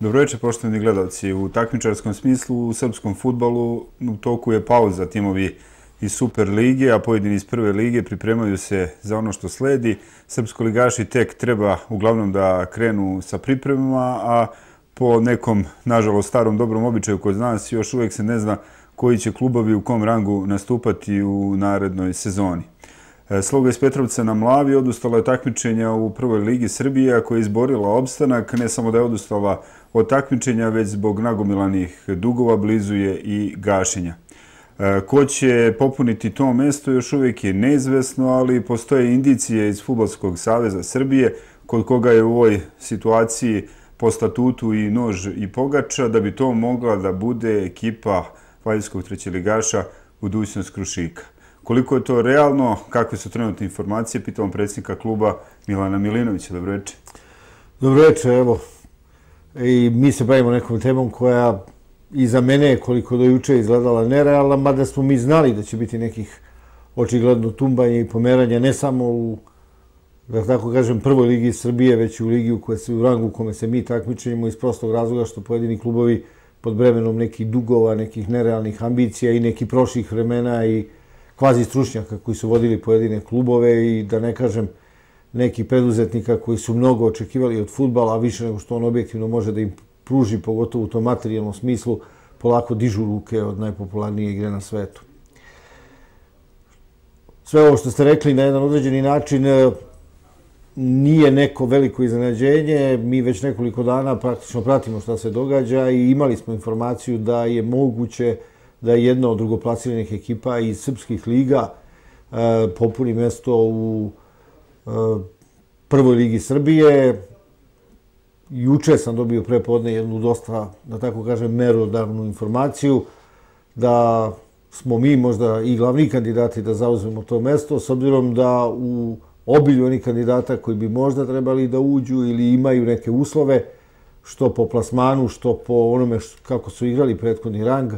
Dobroveče, poštovni gledalci. U takmičarskom smislu, u srpskom futbalu, u toku je pauza timovi iz Super Lige, a pojedini iz Prve Lige pripremaju se za ono što sledi. Srpsko ligaši tek treba uglavnom da krenu sa pripremama, a po nekom, nažalost, starom dobrom običaju koji zna se, još uvek se ne zna koji će klubovi u kom rangu nastupati u narednoj sezoni. E, Sloga iz Petrovca na Mlavi odustala je takmičenja u prvoj ligi Srbije, koja je izborila obstanak, ne samo da je odustala od takmičenja, već zbog nagomilanih dugova blizu je i gašenja. E, ko će popuniti to mesto još uvijek je neizvesno, ali postoje indicije iz Futbolskog saveza Srbije kod koga je u ovoj situaciji po statutu i nož i pogača da bi to mogla da bude ekipa Valjskog trećeligaša budućnost Krušika. Koliko je to realno, kakve su trenutne informacije, pitalom predsjednika kluba Milana Milinovića. Dobro večer. Dobro večer, evo, i mi se bavimo nekom temom koja i za mene je koliko do juče izgledala nerealna, mada smo mi znali da će biti nekih očigledno tumbanja i pomeranja, ne samo u da tako kažem, prvoj ligi Srbije, već i u ligi u, kojoj se, u rangu u kome se mi takmičenjemo iz prostog razloga što pojedini klubovi pod bremenom nekih dugova, nekih nerealnih ambicija i nekih prošlih vremena i kvazi stručnjaka koji su vodili pojedine klubove i da ne kažem, neki preduzetnika koji su mnogo očekivali od futbala, a više nego što on objektivno može da im pruži, pogotovo u tom materijalnom smislu, polako dižu ruke od najpopularnije igre na svetu. Sve ovo što ste rekli na jedan određeni način e, nije neko veliko iznenađenje. Mi već nekoliko dana praktično pratimo šta se događa i imali smo informaciju da je moguće da je jedna od drugoplasiranih ekipa iz srpskih liga e, popuni mesto u Srbiji Eh, prvoj ligi Srbije. Juče sam dobio prepodne jednu dosta, da tako kažem, merodavnu informaciju da smo mi možda i glavni kandidati da zauzmemo to mesto, s obzirom da u obilju onih kandidata koji bi možda trebali da uđu ili imaju neke uslove, što po plasmanu, što po onome kako su igrali prethodni rang,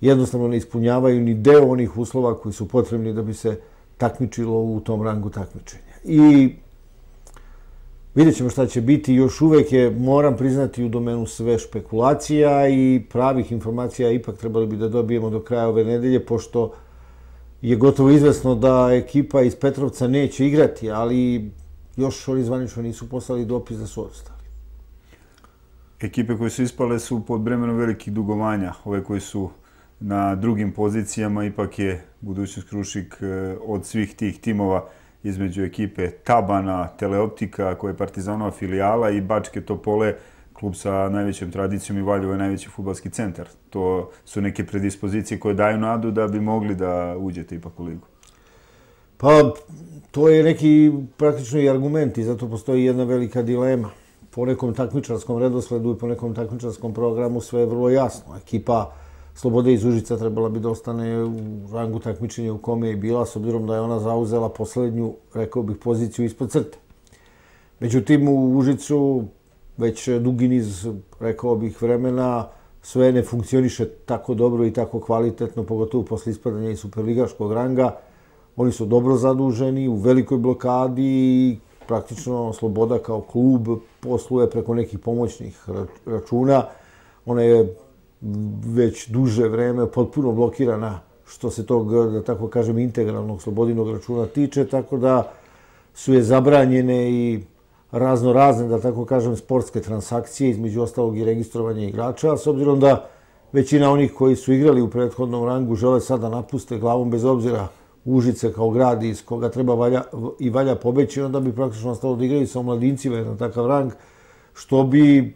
jednostavno ne ispunjavaju ni deo onih uslova koji su potrebni da bi se takmičilo u tom rangu takmičenja i vidjet ćemo šta će biti. Još uvek je, moram priznati, u domenu sve špekulacija i pravih informacija ipak trebali bi da dobijemo do kraja ove nedelje, pošto je gotovo izvesno da ekipa iz Petrovca neće igrati, ali još oni zvanično nisu poslali dopis da su odstali. Ekipe koje su ispale su pod bremenom velikih dugovanja. Ove koje su na drugim pozicijama, ipak je budućnost Krušik eh, od svih tih timova između ekipe Tabana, Teleoptika, koje je Partizanova filijala i Bačke Topole, klub sa najvećim tradicijom i Valjevo je najveći futbalski centar. To su neke predispozicije koje daju nadu da bi mogli da uđete ipak u ligu. Pa, to je neki praktično i argument i zato postoji jedna velika dilema. Po nekom takmičarskom redosledu i po nekom takmičarskom programu sve je vrlo jasno. Ekipa uh, Sloboda iz Užica trebala bi da ostane u rangu takmičenja u kome je bila, s obzirom da je ona zauzela poslednju, rekao bih, poziciju ispod crte. Međutim, u Užicu već dugi niz, rekao bih, vremena sve ne funkcioniše tako dobro i tako kvalitetno, pogotovo posle ispadanja iz superligaškog ranga. Oni su dobro zaduženi, u velikoj blokadi i praktično Sloboda kao klub posluje preko nekih pomoćnih računa. Ona je već duže vreme potpuno blokirana što se tog, da tako kažem, integralnog slobodinog računa tiče, tako da su je zabranjene i razno razne, da tako kažem, sportske transakcije, između ostalog i registrovanje igrača, s obzirom da većina onih koji su igrali u prethodnom rangu žele sada da napuste glavom bez obzira Užice kao grad iz koga treba valja, i valja pobeći, onda bi praktično ostalo da igraju sa mladincima jedan takav rang, što bi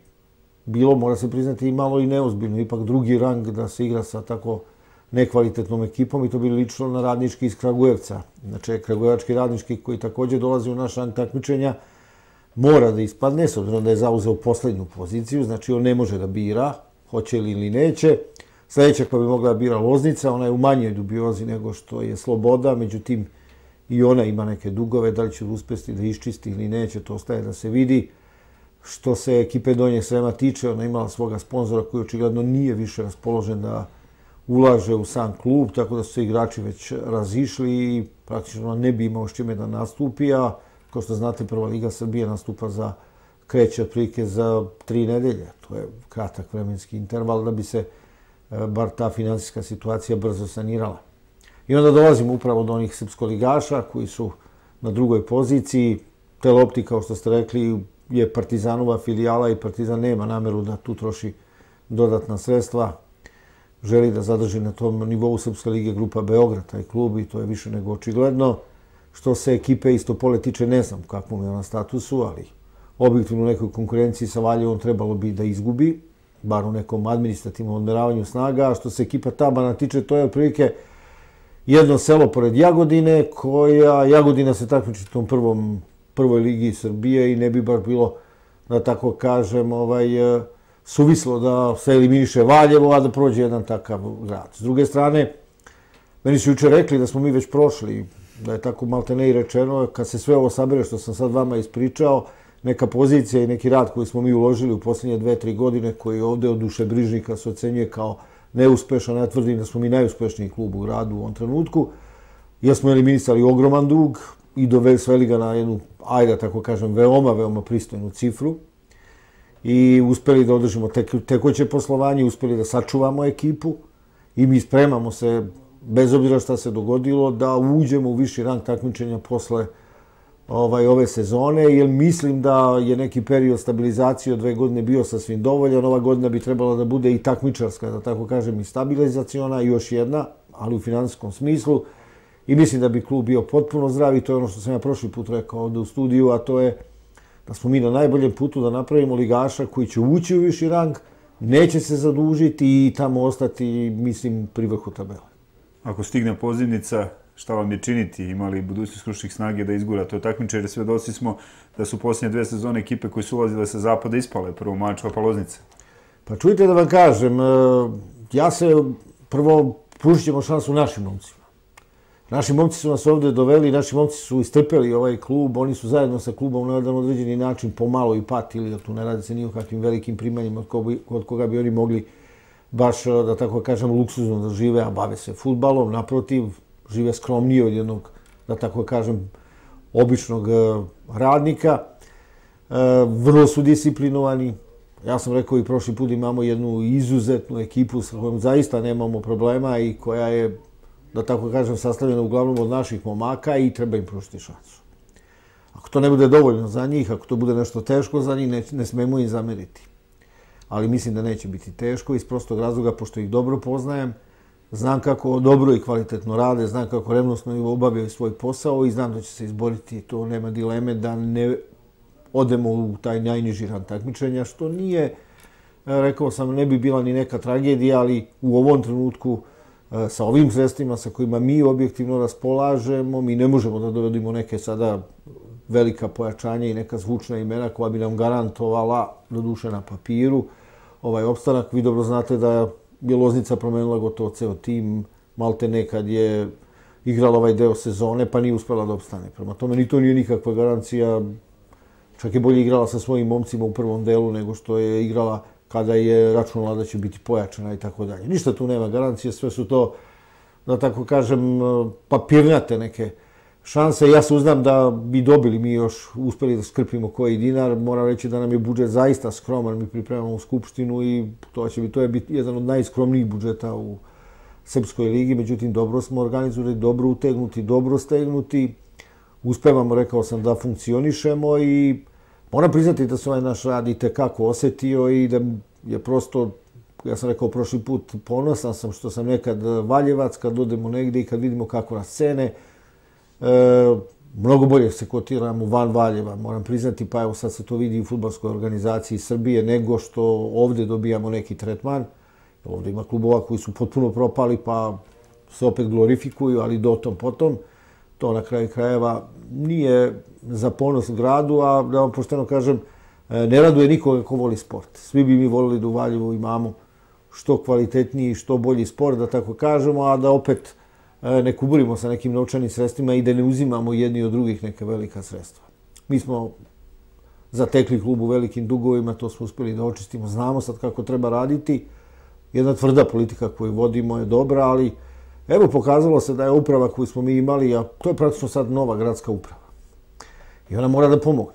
bilo, mora se priznati, i malo i neozbiljno. Ipak drugi rang da se igra sa tako nekvalitetnom ekipom i to bi lično na radnički iz Kragujevca. Znači, Kragujevački radnički koji također dolazi u naš rang takmičenja mora da ispadne, s obzirom da je zauzeo poslednju poziciju, znači on ne može da bira, hoće li ili neće. Sljedeća koja bi mogla da bira Loznica, ona je u manjoj dubiozi nego što je Sloboda, međutim i ona ima neke dugove, da li će uspesti da iščisti ili neće, to ostaje da se vidi što se ekipe Donje Srema tiče, ona imala svoga sponzora koji očigledno nije više raspoložen da ulaže u sam klub, tako da su se igrači već razišli i praktično ona ne bi imao s čime da nastupi, a kao što znate, prva Liga Srbije nastupa za kreće otprilike za tri nedelje. To je kratak vremenski interval da bi se e, bar ta finansijska situacija brzo sanirala. I onda dolazimo upravo do onih srpskoligaša koji su na drugoj poziciji. Telopti, kao što ste rekli, je Partizanova filijala i Partizan nema nameru da tu troši dodatna sredstva. Želi da zadrži na tom nivou Srpska lige grupa Beograd, taj klub i to je više nego očigledno. Što se ekipe isto pole tiče, ne znam kakvom je na statusu, ali objektivno u nekoj konkurenciji sa Valjevom trebalo bi da izgubi, bar u nekom administrativnom odmeravanju snaga. A što se ekipa na tiče, to je otprilike jedno selo pored Jagodine, koja Jagodina se takmiči tom prvom prvoj ligi Srbije i ne bi baš bilo, da tako kažem, ovaj, eh, suvislo da se eliminiše Valjevo, a da prođe jedan takav grad. S druge strane, meni su jučer rekli da smo mi već prošli, da je tako malte ne i rečeno, kad se sve ovo sabere što sam sad vama ispričao, neka pozicija i neki rad koji smo mi uložili u posljednje dve, tri godine, koji je ovde od duše brižnika se ocenjuje kao neuspešan, ja tvrdim da smo mi najuspešniji klub u gradu u ovom trenutku, jer smo eliminisali ogroman dug, i doveli ga na jednu, ajde tako kažem, veoma, veoma pristojnu cifru i uspeli da održimo tek, tekoće poslovanje, uspeli da sačuvamo ekipu i mi spremamo se, bez obzira šta se dogodilo, da uđemo u viši rang takmičenja posle ovaj ove sezone, jer mislim da je neki period stabilizacije od dve godine bio sasvim dovoljan. Ova godina bi trebala da bude i takmičarska, da tako kažem, i stabilizaciona, još jedna, ali u finansijskom smislu i mislim da bi klub bio potpuno zdrav i to je ono što sam ja prošli put rekao ovde u studiju, a to je da smo mi na najboljem putu da napravimo ligaša koji će ući u viši rang, neće se zadužiti i tamo ostati, mislim, pri vrhu tabele. Ako stigne pozivnica, šta vam je činiti? Imali budućnost kručnih snage da izgura to takmiče? Jer svedoci smo da su posljednje dve sezone ekipe koje su ulazile sa zapada ispale prvo Mačva pa Loznica. Pa čujte da vam kažem, eh, ja se prvo pušćemo šansu našim momcima. Naši momci su nas ovdje doveli, naši momci su istrpeli ovaj klub, oni su zajedno sa klubom na jedan određeni način pomalo i patili, da tu ne radi se ni o kakvim velikim primanjima od, koga, od koga bi oni mogli baš, eh, da tako kažem, luksuzno da žive, a bave se futbalom, naprotiv, žive skromnije od jednog, da tako kažem, običnog eh, radnika. Eh, vrlo su disciplinovani, Ja sam rekao i prošli put imamo jednu izuzetnu ekipu sa kojom zaista nemamo problema i koja je da tako kažem, sastavljena uglavnom od naših momaka i treba im pružiti šansu. Ako to ne bude dovoljno za njih, ako to bude nešto teško za njih, ne, ne smemo im zameriti. Ali mislim da neće biti teško iz prostog razloga, pošto ih dobro poznajem, znam kako dobro i kvalitetno rade, znam kako revnostno obavljaju svoj posao i znam da će se izboriti, to nema dileme, da ne odemo u taj najniži rang takmičenja, što nije, e, rekao sam, ne bi bila ni neka tragedija, ali u ovom trenutku, E, sa ovim sredstvima sa kojima mi objektivno raspolažemo, mi ne možemo da dovedimo neke sada velika pojačanja i neka zvučna imena koja bi nam garantovala do duše na papiru ovaj opstanak. Vi dobro znate da je Loznica promenila gotovo ceo tim, malte nekad je igrala ovaj deo sezone pa nije uspela da opstane. Prema tome ni to nije nikakva garancija, čak je bolje igrala sa svojim momcima u prvom delu nego što je igrala kada je računala da će biti pojačana i tako dalje. Ništa tu nema garancije, sve su to, da tako kažem, e, papirnate neke šanse. Ja se uznam da bi dobili mi još, uspeli da skrpimo koji dinar. Moram reći da nam je budžet zaista skroman, mi pripremamo skupštinu i to će biti, to je biti jedan od najskromnijih budžeta u Srpskoj ligi. Međutim, dobro smo organizirali, dobro utegnuti, dobro stegnuti. Uspevamo, rekao sam, da funkcionišemo i Moram priznati da se ovaj naš rad i tekako osetio i da je prosto, ja sam rekao prošli put, ponosan sam što sam nekad valjevac kad odemo negdje i kad vidimo kako nas cene. E, mnogo bolje se kotiramo van Valjeva, moram priznati, pa evo sad se to vidi u futbalskoj organizaciji Srbije, nego što ovdje dobijamo neki tretman. Ovdje ima klubova koji su potpuno propali, pa se opet glorifikuju, ali dotom potom. tom to na kraju krajeva nije za ponos gradu, a da vam pošteno kažem, e, ne raduje nikoga ko voli sport. Svi bi mi volili da u Valjevu imamo što kvalitetniji, što bolji sport, da tako kažemo, a da opet e, ne kuburimo sa nekim novčanim sredstvima i da ne uzimamo jedni od drugih neke velika sredstva. Mi smo zatekli klub u velikim dugovima, to smo uspjeli da očistimo. Znamo sad kako treba raditi. Jedna tvrda politika koju vodimo je dobra, ali... Evo pokazalo se da je uprava koju smo mi imali, a to je praktično sad nova gradska uprava. I ona mora da pomogne.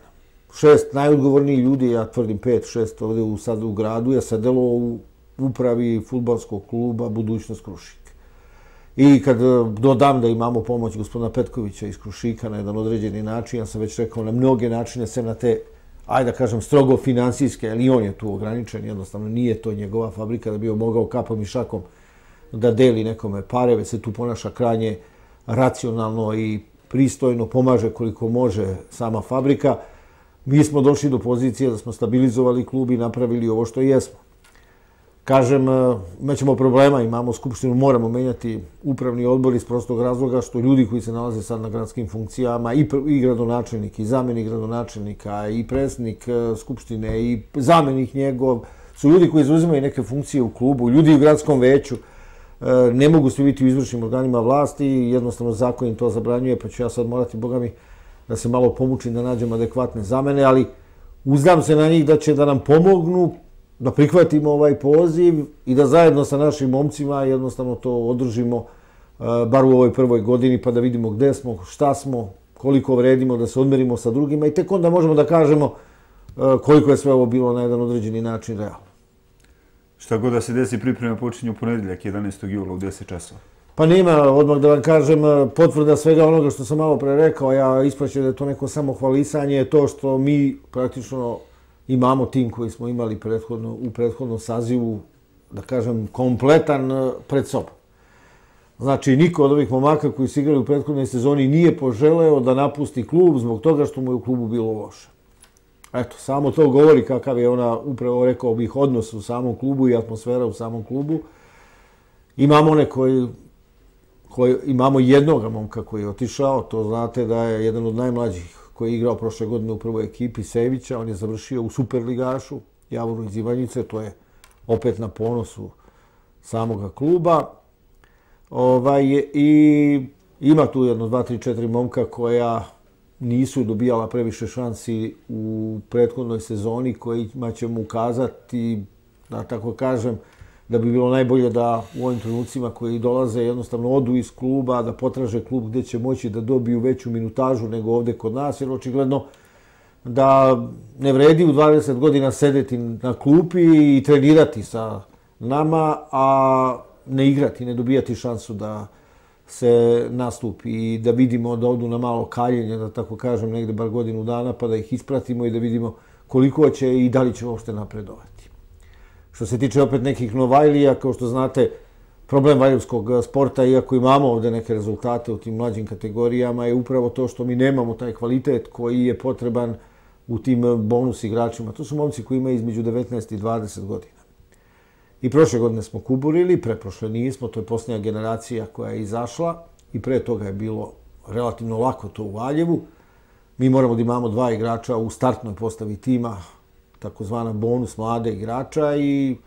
Šest najodgovorniji ljudi, ja tvrdim pet, šest ovdje u, sad u gradu, je sedelo u upravi futbolskog kluba Budućnost Krušik. I kad e, dodam da imamo pomoć gospodina Petkovića iz Krušika na jedan određeni način, ja sam već rekao na mnoge načine, sem na te, ajde da kažem, strogo financijske, ali on je tu ograničen, jednostavno nije to njegova fabrika da bi joj kapom i šakom da deli nekome pare, već se tu ponaša krajnje racionalno i pristojno, pomaže koliko može sama fabrika. Mi smo došli do pozicije da smo stabilizovali klub i napravili ovo što jesmo. Kažem, e, imaćemo problema, imamo skupštinu, moramo menjati upravni odbor iz prostog razloga što ljudi koji se nalaze sad na gradskim funkcijama i, i gradonačelnik, i zamenik gradonačelnika, i predsjednik e, skupštine, i zamenik njegov, su ljudi koji izuzimaju neke funkcije u klubu, ljudi u gradskom veću, E, ne mogu svi biti u izvršnim organima vlasti, jednostavno zakon im to zabranjuje, pa ću ja sad morati, Boga mi, da se malo pomučim da nađem adekvatne zamene, ali uzdam se na njih da će da nam pomognu, da prihvatimo ovaj poziv i da zajedno sa našim momcima jednostavno to održimo, e, bar u ovoj prvoj godini, pa da vidimo gde smo, šta smo, koliko vredimo, da se odmerimo sa drugima i tek onda možemo da kažemo e, koliko je sve ovo bilo na jedan određeni način realno. Šta god da se desi, priprema počinju u ponedeljak, 11. jula u 10 časova. Pa nema, odmah da vam kažem, eh, potvrda svega onoga što sam malo pre rekao, ja ispraćam da je to neko samo hvalisanje, je to što mi praktično imamo tim koji smo imali prethodno, u prethodnom sazivu, da kažem, kompletan eh, pred sobom. Znači, niko od ovih momaka koji su igrali u prethodnoj sezoni nije poželeo da napusti klub zbog toga što mu je u klubu bilo loše. Eto, samo to govori kakav je ona, upravo rekao bih, odnos u samom klubu i atmosfera u samom klubu. Imamo one koji, koji imamo jednog momka koji je otišao, to znate da je jedan od najmlađih koji je igrao prošle godine u prvoj ekipi Sevića, on je završio u Superligašu, Javoru iz Ivanjice, to je opet na ponosu samoga kluba. Ovaj, I ima tu jedno, dva, tri, četiri momka koja nisu dobijala previše šansi u prethodnoj sezoni kojima ćemo ukazati, da tako kažem, da bi bilo najbolje da u ovim trenucima koji dolaze jednostavno odu iz kluba, da potraže klub gdje će moći da dobiju veću minutažu nego ovdje kod nas, jer očigledno da ne vredi u 20 godina sedeti na klupi i trenirati sa nama, a ne igrati, ne dobijati šansu da, se nastupi i da vidimo da odu na malo kaljenje, da tako kažem, negde bar godinu dana, pa da ih ispratimo i da vidimo koliko će i da li će uopšte napredovati. Što se tiče opet nekih novajlija, kao što znate, problem valjevskog sporta, iako imamo ovde neke rezultate u tim mlađim kategorijama, je upravo to što mi nemamo taj kvalitet koji je potreban u tim bonus igračima. To su momci koji imaju između 19 i 20 godina. I prošle godine smo kuburili, preprošle nismo, to je posljednja generacija koja je izašla i pre toga je bilo relativno lako to u Valjevu. Mi moramo da imamo dva igrača u startnoj postavi tima, takozvana bonus mlade igrača i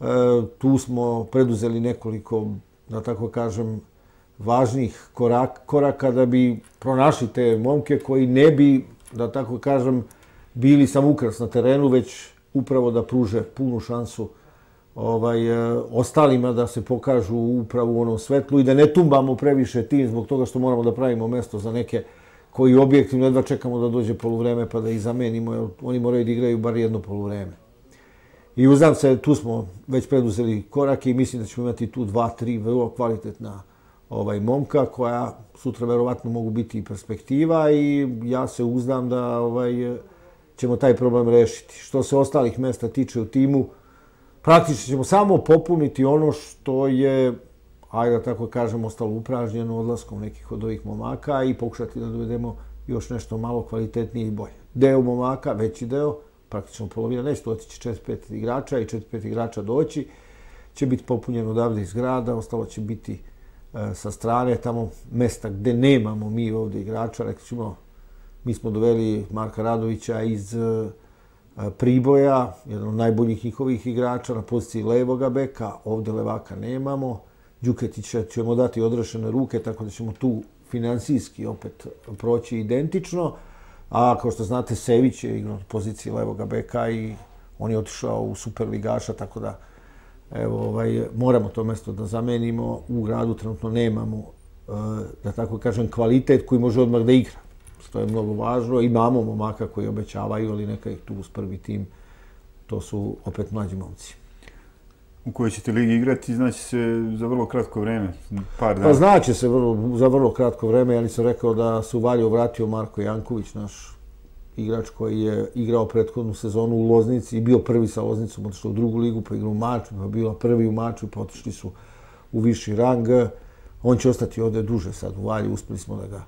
e, tu smo preduzeli nekoliko, da tako kažem, važnih koraka da bi pronašli te momke koji ne bi, da tako kažem, bili sam ukras na terenu, već upravo da pruže punu šansu ovaj, e, ostalima da se pokažu upravo u onom svetlu i da ne tumbamo previše tim zbog toga što moramo da pravimo mesto za neke koji objektivno jedva čekamo da dođe poluvreme pa da ih zamenimo, jer oni moraju da igraju bar jedno poluvreme. I uznam se, tu smo već preduzeli korake i mislim da ćemo imati tu dva, tri vrlo kvalitetna ovaj, momka koja sutra verovatno mogu biti i perspektiva i ja se uznam da ovaj, ćemo taj problem rešiti. Što se ostalih mesta tiče u timu, praktično ćemo samo popuniti ono što je, ajde da tako kažem, ostalo upražnjeno odlaskom nekih od ovih momaka i pokušati da dovedemo još nešto malo kvalitetnije i bolje. Deo momaka, veći deo, praktično polovina, nešto otići 4-5 igrača i 4-5 igrača doći, će biti popunjeno odavde iz grada, ostalo će biti e, sa strane, tamo mesta gde nemamo mi ovde igrača, rekli ćemo, mi smo doveli Marka Radovića iz e, Priboja, jedan od najboljih njihovih igrača na poziciji levog beka, ovde levaka nemamo. Đuketića ćemo dati odrešene ruke, tako da ćemo tu finansijski opet proći identično. A kao što znate, Sević je igrao na poziciji levog beka i on je otišao u Superligaša, tako da evo, ovaj, moramo to mesto da zamenimo. U gradu trenutno nemamo, e, da tako kažem, kvalitet koji može odmah da igra što je mnogo važno. Imamo momaka koji obećavaju, ali neka ih tu uz prvi tim. To su opet mlađi momci. U kojoj ćete ligi igrati, znači se za vrlo kratko vreme, par dana. Pa znači se vrlo, za vrlo kratko vreme. Ja nisam rekao da su Valje vratio Marko Janković, naš igrač koji je igrao prethodnu sezonu u Loznici i bio prvi sa Loznicom, otišao u drugu ligu, pa igrao u Maču, pa bio prvi u Maču, pa otišli su u viši rang. On će ostati ovdje duže sad u Valje, uspeli smo da ga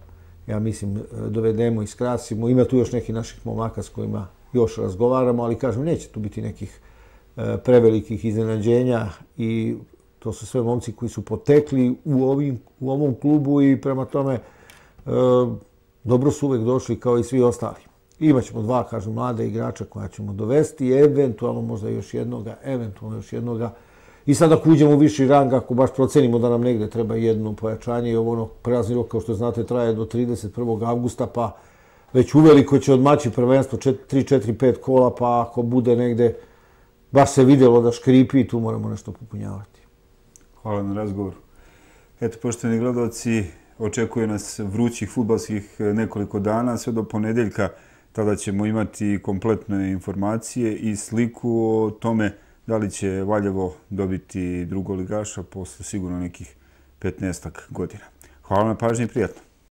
ja mislim, e, dovedemo i skrasimo. Ima tu još nekih naših momaka s kojima još razgovaramo, ali kažem, neće tu biti nekih e, prevelikih iznenađenja i to su sve momci koji su potekli u, ovim, u ovom klubu i prema tome e, dobro su uvek došli kao i svi ostali. Imaćemo dva, kažem, mlade igrača koja ćemo dovesti, eventualno možda još jednoga, eventualno još jednoga, eventualno još jednoga I sad ako uđemo u viši rang, ako baš procenimo da nam negde treba jedno pojačanje i ovo ono prazni rok, kao što znate, traje do 31. augusta, pa već u veliko će odmaći prvenstvo 3, 4, 5 kola, pa ako bude negde, baš se vidjelo da škripi tu moramo nešto popunjavati. Hvala na razgovor. Eto, pošteni gledalci, očekuje nas vrućih futbalskih e, nekoliko dana, sve do ponedeljka, tada ćemo imati kompletne informacije i sliku o tome Da li će Valjevo dobiti drugo ligaša posle sigurno nekih 15 godina? Hvala na pažnji i prijatno.